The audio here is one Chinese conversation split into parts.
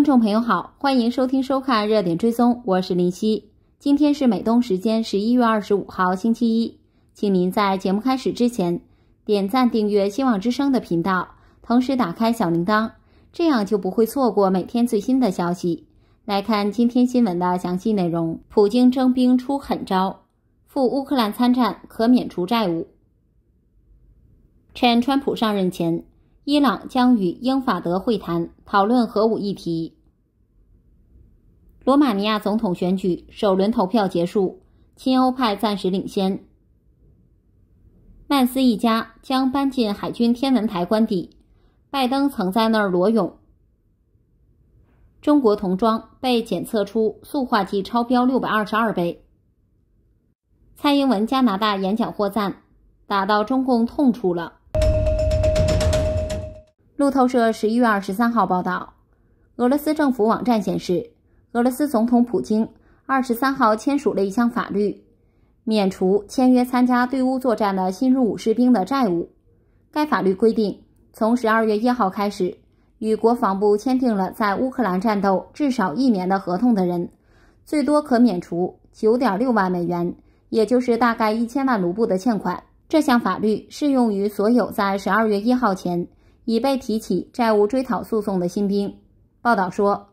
观众朋友好，欢迎收听收看《热点追踪》，我是林夕。今天是美东时间十一月二十五号星期一，请您在节目开始之前点赞订阅《希望之声》的频道，同时打开小铃铛，这样就不会错过每天最新的消息。来看今天新闻的详细内容：普京征兵出狠招，赴乌克兰参战可免除债务。趁川普上任前。伊朗将与英法德会谈，讨论核武议题。罗马尼亚总统选举首轮投票结束，亲欧派暂时领先。曼斯一家将搬进海军天文台官邸，拜登曾在那儿裸泳。中国童装被检测出塑化剂超标六百二十二倍。蔡英文加拿大演讲获赞，打到中共痛处了。路透社十一月二十三号报道，俄罗斯政府网站显示，俄罗斯总统普京二十三号签署了一项法律，免除签约参加对乌作战的新入伍士兵的债务。该法律规定，从十二月一号开始，与国防部签订了在乌克兰战斗至少一年的合同的人，最多可免除九点六万美元，也就是大概一千万卢布的欠款。这项法律适用于所有在十二月一号前。已被提起债务追讨诉讼的新兵。报道说，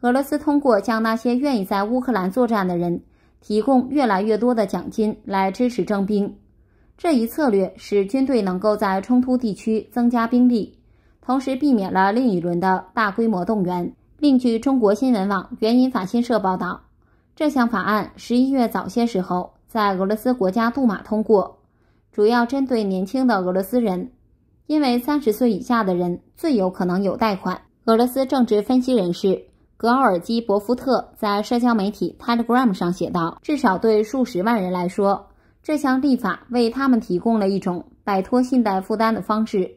俄罗斯通过向那些愿意在乌克兰作战的人提供越来越多的奖金来支持征兵。这一策略使军队能够在冲突地区增加兵力，同时避免了另一轮的大规模动员。另据中国新闻网援引法新社报道，这项法案十一月早些时候在俄罗斯国家杜马通过，主要针对年轻的俄罗斯人。因为三十岁以下的人最有可能有贷款。俄罗斯政治分析人士格奥尔基·博夫特在社交媒体 Telegram 上写道：“至少对数十万人来说，这项立法为他们提供了一种摆脱信贷负担的方式。”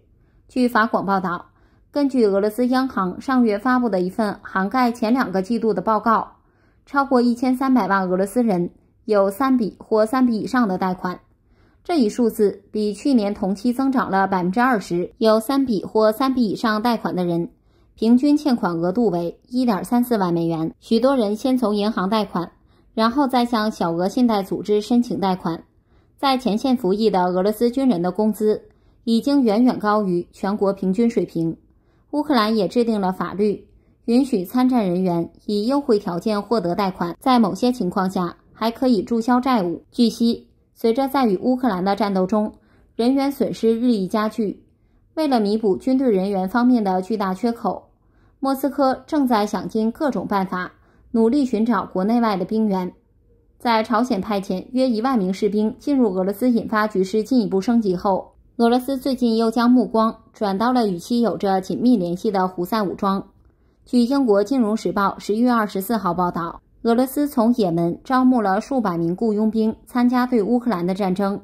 据法广报道，根据俄罗斯央行上月发布的一份涵盖前两个季度的报告，超过一千三百万俄罗斯人有三笔或三笔以上的贷款。这一数字比去年同期增长了百分之二十。有三笔或三笔以上贷款的人，平均欠款额度为一点三四万美元。许多人先从银行贷款，然后再向小额信贷组织申请贷款。在前线服役的俄罗斯军人的工资已经远远高于全国平均水平。乌克兰也制定了法律，允许参战人员以优惠条件获得贷款，在某些情况下还可以注销债务。据悉。随着在与乌克兰的战斗中人员损失日益加剧，为了弥补军队人员方面的巨大缺口，莫斯科正在想尽各种办法，努力寻找国内外的兵源。在朝鲜派遣约一万名士兵进入俄罗斯，引发局势进一步升级后，俄罗斯最近又将目光转到了与其有着紧密联系的胡塞武装。据英国《金融时报》十一月二十四号报道。俄罗斯从也门招募了数百名雇佣兵参加对乌克兰的战争。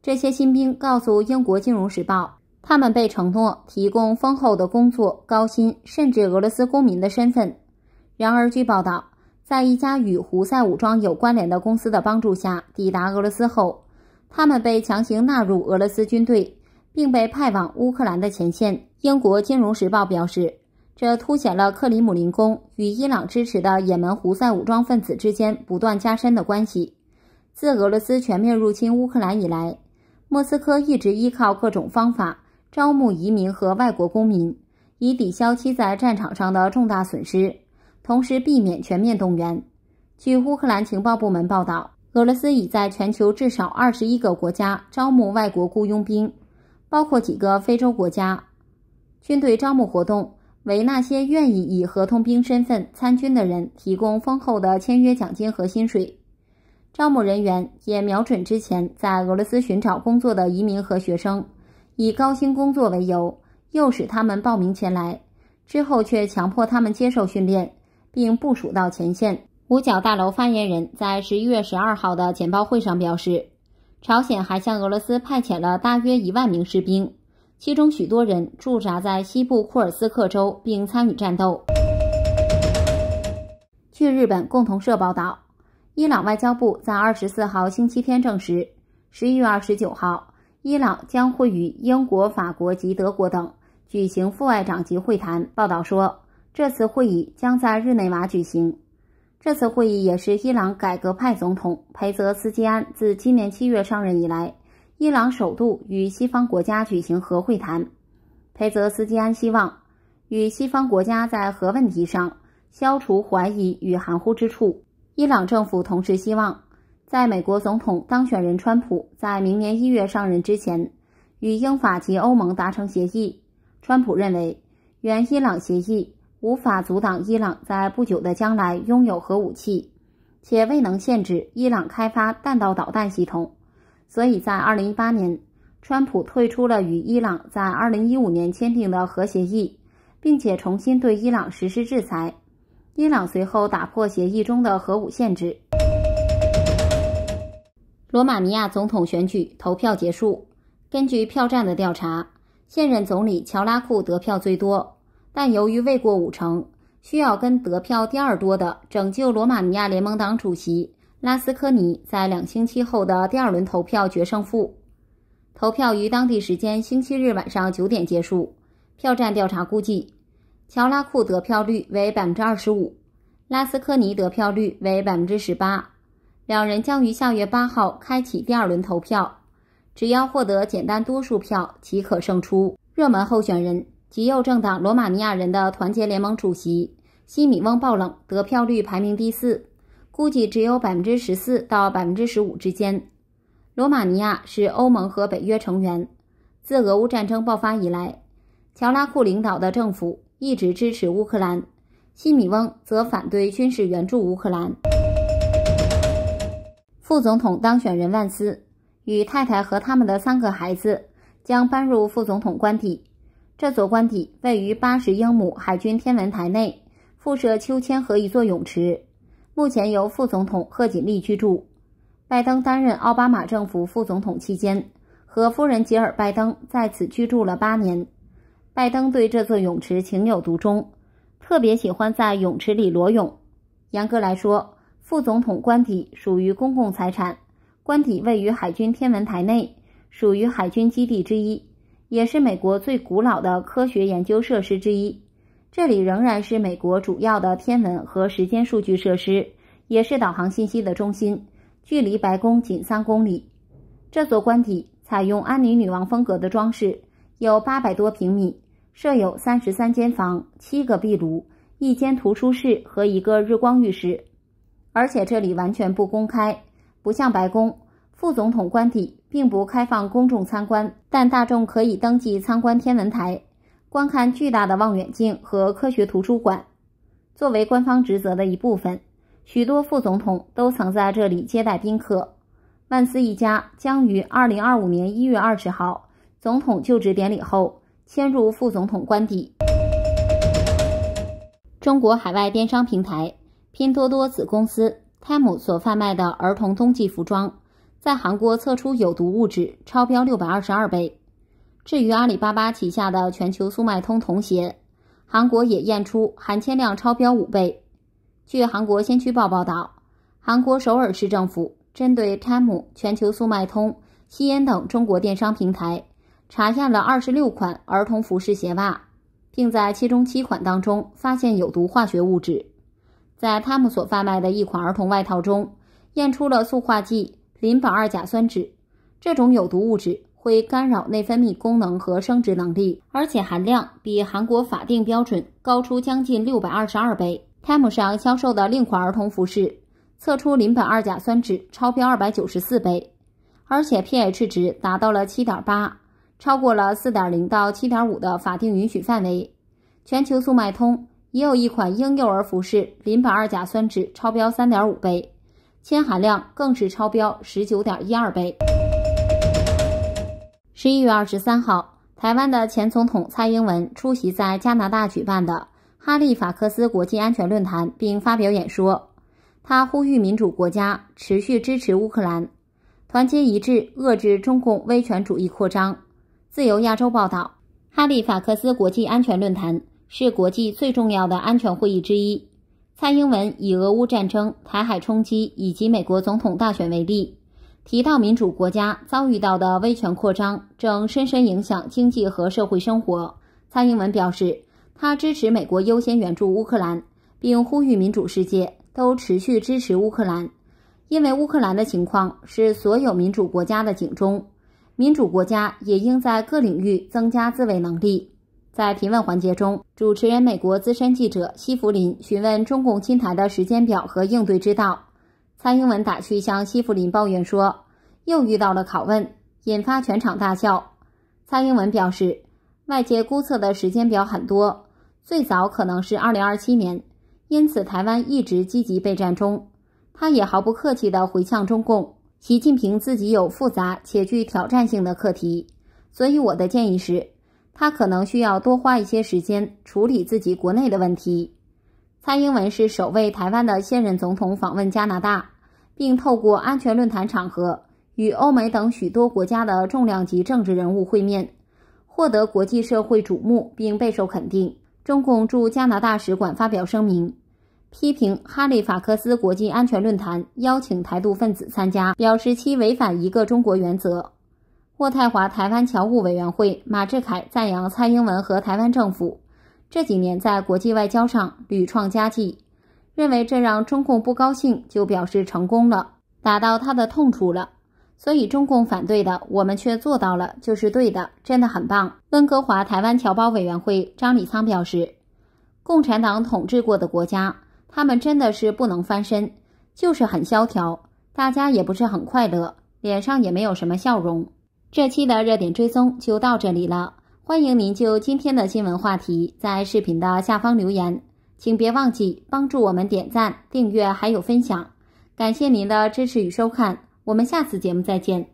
这些新兵告诉英国《金融时报》，他们被承诺提供丰厚的工作、高薪，甚至俄罗斯公民的身份。然而，据报道，在一家与胡塞武装有关联的公司的帮助下抵达俄罗斯后，他们被强行纳入俄罗斯军队，并被派往乌克兰的前线。英国《金融时报》表示。这凸显了克里姆林宫与伊朗支持的也门胡塞武装分子之间不断加深的关系。自俄罗斯全面入侵乌克兰以来，莫斯科一直依靠各种方法招募移民和外国公民，以抵消其在战场上的重大损失，同时避免全面动员。据乌克兰情报部门报道，俄罗斯已在全球至少二十一个国家招募外国雇佣兵，包括几个非洲国家。军队招募活动。为那些愿意以合同兵身份参军的人提供丰厚的签约奖金和薪水，招募人员也瞄准之前在俄罗斯寻找工作的移民和学生，以高薪工作为由诱使他们报名前来，之后却强迫他们接受训练，并部署到前线。五角大楼发言人，在十一月十二号的简报会上表示，朝鲜还向俄罗斯派遣了大约一万名士兵。其中许多人驻扎在西部库尔斯克州，并参与战斗。据日本共同社报道，伊朗外交部在二十四号星期天证实，十一月二十九号，伊朗将会与英国、法国及德国等举行副外长级会谈。报道说，这次会议将在日内瓦举行。这次会议也是伊朗改革派总统佩泽斯基安自今年七月上任以来。伊朗首度与西方国家举行核会谈，佩泽斯基安希望与西方国家在核问题上消除怀疑与含糊之处。伊朗政府同时希望，在美国总统当选人川普在明年一月上任之前，与英法及欧盟达成协议。川普认为，原伊朗协议无法阻挡伊朗在不久的将来拥有核武器，且未能限制伊朗开发弹道导弹系统。所以在二零一八年，川普退出了与伊朗在二零一五年签订的核协议，并且重新对伊朗实施制裁。伊朗随后打破协议中的核武限制。罗马尼亚总统选举投票结束，根据票站的调查，现任总理乔拉库得票最多，但由于未过五成，需要跟得票第二多的拯救罗马尼亚联盟党主席。拉斯科尼在两星期后的第二轮投票决胜负，投票于当地时间星期日晚上九点结束。票站调查估计，乔拉库得票率为百分之二十五，拉斯科尼得票率为百分之十八。两人将于下月八号开启第二轮投票，只要获得简单多数票即可胜出。热门候选人、极右政党罗马尼亚人的团结联盟主席西米翁爆冷得票率排名第四。估计只有百分之十四到百分之十五之间。罗马尼亚是欧盟和北约成员。自俄乌战争爆发以来，乔拉库领导的政府一直支持乌克兰，西米翁则反对军事援助乌克兰。副总统当选人万斯与太太和他们的三个孩子将搬入副总统官邸，这座官邸位于八十英亩海军天文台内，附设秋千和一座泳池。目前由副总统贺锦丽居住。拜登担任奥巴马政府副总统期间，和夫人吉尔·拜登在此居住了八年。拜登对这座泳池情有独钟，特别喜欢在泳池里裸泳。严格来说，副总统官邸属于公共财产，官邸位于海军天文台内，属于海军基地之一，也是美国最古老的科学研究设施之一。这里仍然是美国主要的天文和时间数据设施，也是导航信息的中心，距离白宫仅三公里。这座官邸采用安妮女王风格的装饰，有八百多平米，设有三十三间房、七个壁炉、一间图书室和一个日光浴室。而且这里完全不公开，不像白宫，副总统官邸并不开放公众参观，但大众可以登记参观天文台。观看巨大的望远镜和科学图书馆，作为官方职责的一部分，许多副总统都曾在这里接待宾客。万斯一家将于2025年1月20号，总统就职典礼后迁入副总统官邸。中国海外电商平台拼多多子公司 Tem 所贩卖的儿童冬季服装，在韩国测出有毒物质超标622倍。至于阿里巴巴旗下的全球速卖通童鞋，韩国也验出含铅量超标五倍。据韩国先驱报报道，韩国首尔市政府针对 Temu、全球速卖通、吸烟等中国电商平台，查验了二十六款儿童服饰鞋袜，并在其中七款当中发现有毒化学物质。在 Temu 所贩卖的一款儿童外套中，验出了塑化剂邻苯二甲酸酯这种有毒物质。会干扰内分泌功能和生殖能力，而且含量比韩国法定标准高出将近六百二十二倍。t e m 上销售的另一款儿童服饰，测出邻苯二甲酸酯超标二百九十四倍，而且 pH 值达到了七点八，超过了四点零到七点五的法定允许范围。全球速卖通也有一款婴幼儿服饰，邻苯二甲酸酯超标三点五倍，铅含量更是超标十九点一二倍。十一月二十三号，台湾的前总统蔡英文出席在加拿大举办的哈利法克斯国际安全论坛，并发表演说。他呼吁民主国家持续支持乌克兰，团结一致，遏制中共威权主义扩张。自由亚洲报道，哈利法克斯国际安全论坛是国际最重要的安全会议之一。蔡英文以俄乌战争、台海冲击以及美国总统大选为例。提到民主国家遭遇到的威权扩张，正深深影响经济和社会生活。蔡英文表示，他支持美国优先援助乌克兰，并呼吁民主世界都持续支持乌克兰，因为乌克兰的情况是所有民主国家的警钟。民主国家也应在各领域增加自卫能力。在提问环节中，主持人美国资深记者西弗林询问中共侵台的时间表和应对之道。蔡英文打趣向西弗林抱怨说：“又遇到了拷问，引发全场大笑。”蔡英文表示，外界估测的时间表很多，最早可能是二零二七年，因此台湾一直积极备战中。他也毫不客气地回呛中共：“习近平自己有复杂且具挑战性的课题，所以我的建议是，他可能需要多花一些时间处理自己国内的问题。”蔡英文是首位台湾的现任总统访问加拿大，并透过安全论坛场合与欧美等许多国家的重量级政治人物会面，获得国际社会瞩目并备受肯定。中共驻加拿大使馆发表声明，批评哈利法克斯国际安全论坛邀请台独分子参加，表示其违反一个中国原则。渥太华台湾侨务委员会马志凯赞扬蔡英文和台湾政府。这几年在国际外交上屡创佳绩，认为这让中共不高兴就表示成功了，打到他的痛处了。所以中共反对的，我们却做到了，就是对的，真的很棒。温哥华台湾侨胞委员会张礼仓表示：“共产党统治过的国家，他们真的是不能翻身，就是很萧条，大家也不是很快乐，脸上也没有什么笑容。”这期的热点追踪就到这里了。欢迎您就今天的新闻话题在视频的下方留言，请别忘记帮助我们点赞、订阅还有分享，感谢您的支持与收看，我们下次节目再见。